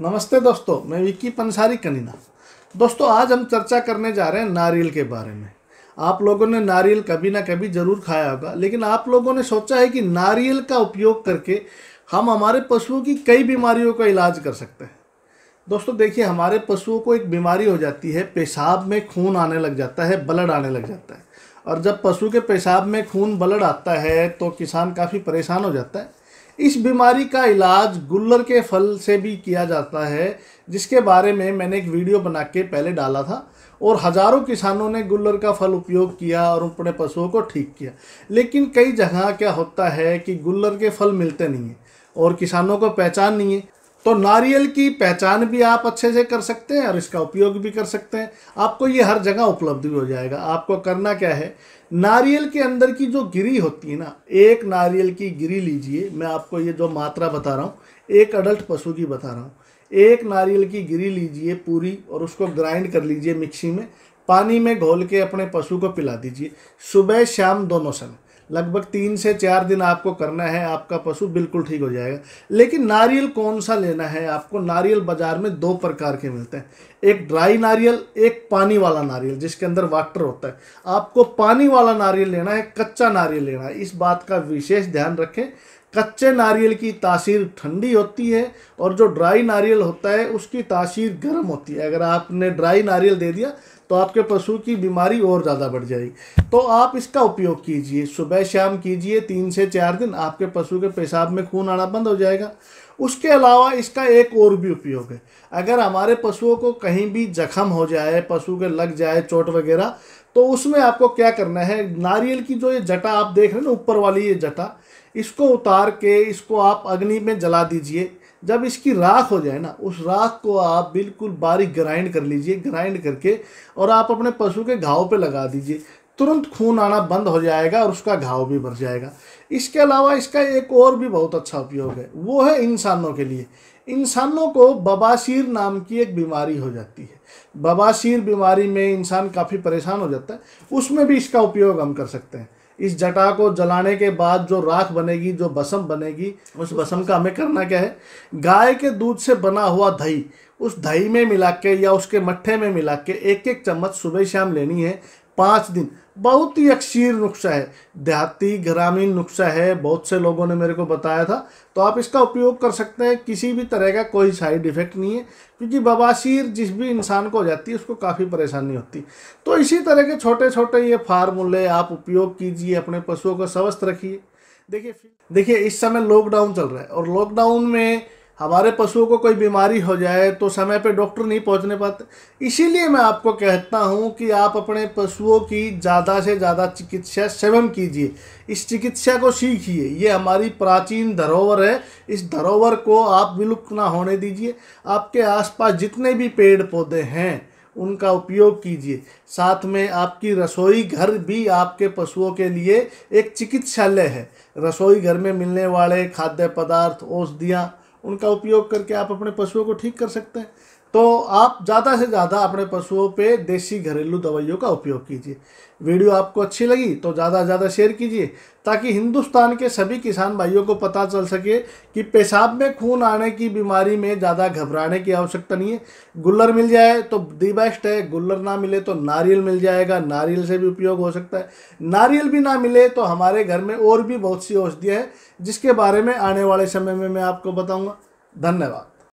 नमस्ते दोस्तों मैं विक्की पंसारी कनीना दोस्तों आज हम चर्चा करने जा रहे हैं नारियल के बारे में आप लोगों ने नारियल कभी ना कभी ज़रूर खाया होगा लेकिन आप लोगों ने सोचा है कि नारियल का उपयोग करके हम हमारे पशुओं की कई बीमारियों का इलाज कर सकते हैं दोस्तों देखिए हमारे पशुओं को एक बीमारी हो जाती है पेशाब में खून आने लग जाता है ब्लड आने लग जाता है और जब पशु के पेशाब में खून ब्लड आता है तो किसान काफ़ी परेशान हो जाता है इस बीमारी का इलाज गुल्लर के फल से भी किया जाता है जिसके बारे में मैंने एक वीडियो बना के पहले डाला था और हज़ारों किसानों ने गुल्लर का फल उपयोग किया और अपने पशुओं को ठीक किया लेकिन कई जगह क्या होता है कि गुल्लर के फल मिलते नहीं हैं और किसानों को पहचान नहीं है तो नारियल की पहचान भी आप अच्छे से कर सकते हैं और इसका उपयोग भी कर सकते हैं आपको ये हर जगह उपलब्ध भी हो जाएगा आपको करना क्या है नारियल के अंदर की जो गिरी होती है ना एक नारियल की गिरी लीजिए मैं आपको ये जो मात्रा बता रहा हूँ एक अडल्ट पशु की बता रहा हूँ एक नारियल की गिरी लीजिए पूरी और उसको ग्राइंड कर लीजिए मिक्सी में पानी में घोल के अपने पशु को पिला दीजिए सुबह शाम दोनों समय लगभग तीन से चार दिन आपको करना है आपका पशु बिल्कुल ठीक हो जाएगा लेकिन नारियल कौन सा लेना है आपको नारियल बाज़ार में दो प्रकार के मिलते हैं एक ड्राई नारियल एक पानी वाला नारियल जिसके अंदर वाटर होता है आपको पानी वाला नारियल लेना है कच्चा नारियल लेना है इस बात का विशेष ध्यान रखें कच्चे नारियल की तासीर ठंडी होती है और जो ड्राई नारियल होता है उसकी तासीर गर्म होती है अगर आपने ड्राई नारियल दे दिया तो आपके पशु की बीमारी और ज़्यादा बढ़ जाएगी तो आप इसका उपयोग कीजिए सुबह शाम कीजिए तीन से चार दिन आपके पशु के पेशाब में खून आना बंद हो जाएगा उसके अलावा इसका एक और भी उपयोग है अगर हमारे पशुओं को कहीं भी जख्म हो जाए पशु के लग जाए चोट वगैरह तो उसमें आपको क्या करना है नारियल की जो ये जटा आप देख रहे हैं ना ऊपर वाली ये जटा इसको उतार के इसको आप अग्नि में जला दीजिए जब इसकी राख हो जाए ना उस राख को आप बिल्कुल बारीक ग्राइंड कर लीजिए ग्राइंड करके और आप अपने पशु के घाव पे लगा दीजिए तुरंत खून आना बंद हो जाएगा और उसका घाव भी भर जाएगा इसके अलावा इसका एक और भी बहुत अच्छा उपयोग है वो है इंसानों के लिए इंसानों को बबासीर नाम की एक बीमारी हो जाती है बबासीर बीमारी में इंसान काफ़ी परेशान हो जाता है उसमें भी इसका उपयोग हम कर सकते हैं इस जटा को जलाने के बाद जो राख बनेगी जो भसम बनेगी उस भसम का हमें करना क्या है गाय के दूध से बना हुआ दही उस दही में मिला के या उसके मट्ठे में मिला के एक एक चम्मच सुबह शाम लेनी है पाँच दिन बहुत ही अक्षीर नुस्खा है देहाती ग्रामीण नुस्खा है बहुत से लोगों ने मेरे को बताया था तो आप इसका उपयोग कर सकते हैं किसी भी तरह का कोई साइड इफेक्ट नहीं है क्योंकि बबासीर जिस भी इंसान को हो जाती है उसको काफ़ी परेशानी होती तो इसी तरह के छोटे छोटे ये फार्मूले आप उपयोग कीजिए अपने पशुओं को स्वस्थ रखिए देखिए देखिए इस समय लॉकडाउन चल रहा है और लॉकडाउन में हमारे पशुओं को कोई बीमारी हो जाए तो समय पे डॉक्टर नहीं पहुंचने पाते इसीलिए मैं आपको कहता हूं कि आप अपने पशुओं की ज़्यादा से ज़्यादा चिकित्सा सेवन कीजिए इस चिकित्सा को सीखिए ये हमारी प्राचीन धरोहर है इस धरोहर को आप विलुप्त ना होने दीजिए आपके आसपास जितने भी पेड़ पौधे हैं उनका उपयोग कीजिए साथ में आपकी रसोई घर भी आपके पशुओं के लिए एक चिकित्सालय है रसोई घर में मिलने वाले खाद्य पदार्थ औषधियाँ उनका उपयोग करके आप अपने पशुओं को ठीक कर सकते हैं तो आप ज़्यादा से ज़्यादा अपने पशुओं पे देसी घरेलू दवाइयों का उपयोग कीजिए वीडियो आपको अच्छी लगी तो ज़्यादा से ज़्यादा शेयर कीजिए ताकि हिंदुस्तान के सभी किसान भाइयों को पता चल सके कि पेशाब में खून आने की बीमारी में ज़्यादा घबराने की आवश्यकता नहीं है गुल्लर मिल जाए तो दी बेस्ट है गुल्लर ना मिले तो नारियल मिल जाएगा नारियल से भी उपयोग हो सकता है नारियल भी ना मिले तो हमारे घर में और भी बहुत सी औषधियाँ हैं जिसके बारे में आने वाले समय में मैं आपको बताऊँगा धन्यवाद